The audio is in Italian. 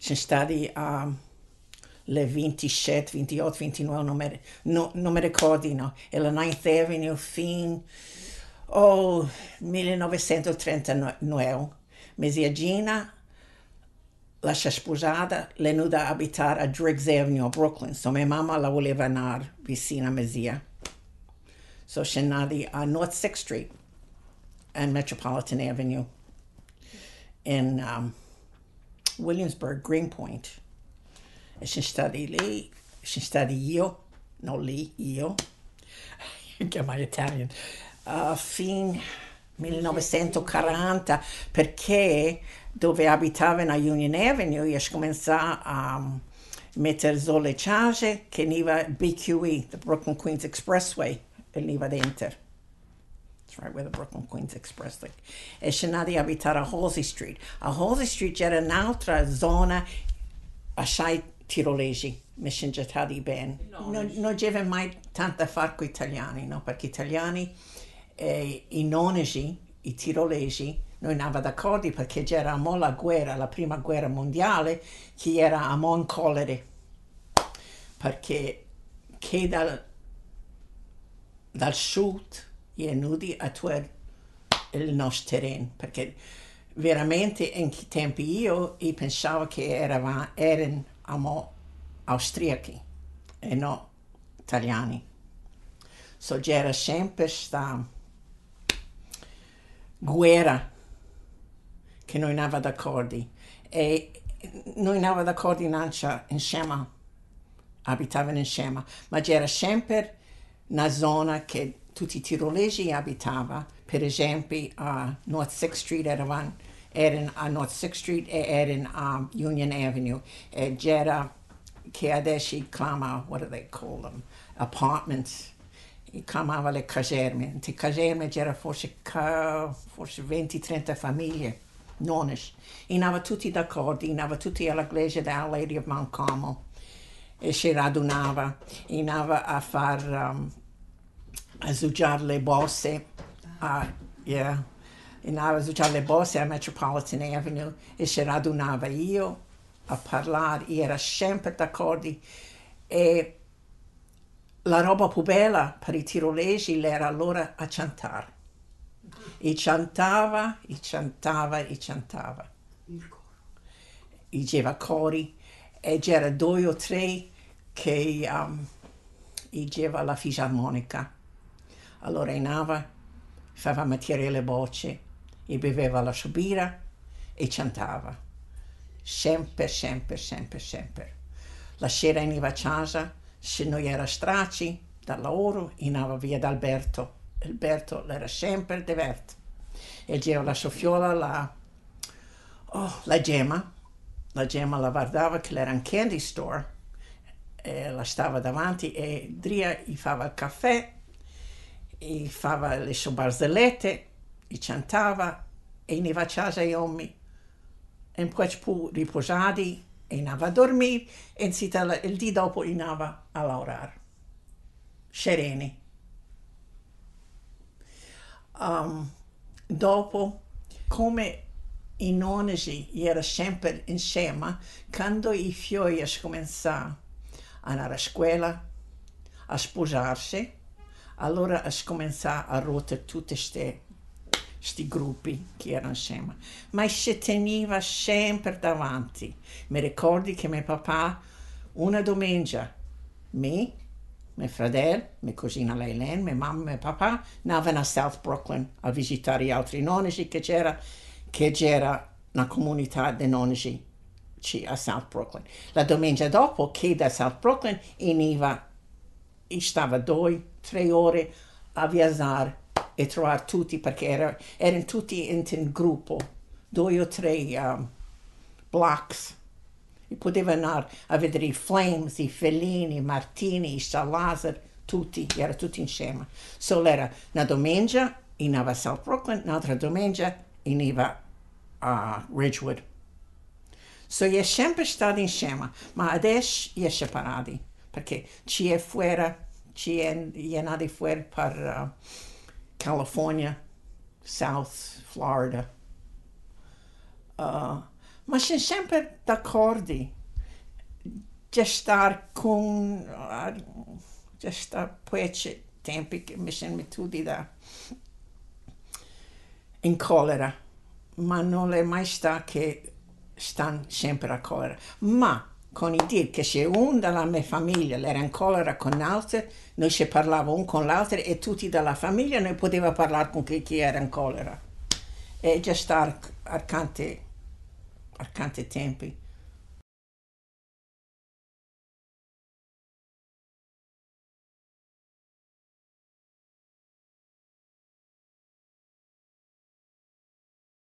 sono stati a le 27, 28, 29, non mi, no, non mi ricordino, e la 9th Avenue fin al 1939. Mi zia Gina lascia sposata, le nuda abitare a Driggs Avenue a Brooklyn, so mia mamma la voleva andare vicino a mia zia. So scendati a North 6th Street and Metropolitan Avenue in um, Williamsburg, Greenpoint. E siamo stati lì, siamo stati io, non lì, io, che mai Italian, uh, fino 1940 perché dove abitavo a Union Avenue io cominciai a um, mettere le charge che veniva BQE, the Brooklyn Queens Expressway, e veniva dentro. It's right where the Brooklyn Queens Express like e eh, di abitare a Halsey Street. A Halsey Street c'era un'altra zona assai tirolesi, mi sceneggiati bene. No, non, non c'era mai tanto a con gli italiani, no? Perché gli italiani, eh, i nonesi, i tirolesi, noi andavamo d'accordo perché c'era la guerra, la prima guerra mondiale, che era a mon collere. Perché che dal, dal sud gli nudi a tutto il nostro terreno, perché veramente in quei tempi io, io pensavo che eravamo, erano austriaci e non italiani. So c'era sempre questa guerra che noi andava d'accordo e noi andava d'accordo in insieme, abitavano insieme, ma c'era sempre una zona che tutti i tirolesi abitava, per esempio a North 6th Street eravamo, erano a North 6th Street e erano a Union Avenue e c'era che adesso chiama, what do they call them, apartments, chiamava le caserme, in le caserme c'era forse, forse 20-30 famiglie, e andava tutti d'accordo, andava tutti alla chiesa della Lady of Mount Carmel e si radunava, andava a fare um, zucciare le borse. Uh, yeah. Andava a zucciare le borse a Metropolitan Avenue e si radunava io a parlare, io era sempre d'accordo. E la roba più bella per i tirolesi era allora a cantare. E cantava, e cantava, e cantava. Il coro. Diceva cori e c'era due o tre che um, diceva la fisarmonica. Allora inava, faceva mettere le bocce, e beveva la sua e cantava. Sempre, sempre, sempre, sempre. La sera iniva a casa, se non era straci, dal lavoro, inava via da Alberto. Alberto era sempre diverso. E girava la soffiola, la, oh, la gemma, la gemma la guardava che era un candy store, e eh, la stava davanti e Dria gli fava il caffè e fava le sue barzellette, e cantava e andava a casa agli uomini. E poi fu riposati e andava a dormire e il giorno dopo andava a lavorare. Sereni. Um, dopo, come i nonni erano sempre insieme, quando i fiori cominciarono ad andare a scuola, a sposarsi, allora eh, si cominciò a ruotare tutti questi gruppi che erano insieme, ma si teneva sempre davanti. Mi ricordo che mio papà una domenica, me, mio fratello, mia cugina Leilene, mia mamma e mio papà andavano a South Brooklyn a visitare gli altri nonni che c'era, che c'era una comunità di nonni a South Brooklyn. La domenica dopo che da South Brooklyn iniva e stava due, tre ore a viaggiare e trovare tutti perché era, erano tutti in un gruppo, due o tre um, blocks. E poteva andare a vedere i Flames, i Fellini, i Martini, i Salazar, tutti, era tutti insieme. Solo era una domenica andava a South Brooklyn, un'altra domenica andava a Ridgewood. So è sempre stato insieme, ma adesso è separati. porque se é fora, se é, é nada fora para eh, Califórnia, South Florida. Uh, eh, mas sempre de acordo de estar com de eh, estar poete tempo que mexendo tudo da em cólera mas não é mais está que estão sempre a cólera mas con i dir che si un dalla mia famiglia era in collera con l'altro, noi si parlava un con l'altro e tutti dalla famiglia noi potevamo parlare con chi, chi era in collera. E già stare arcante, accanto tempi.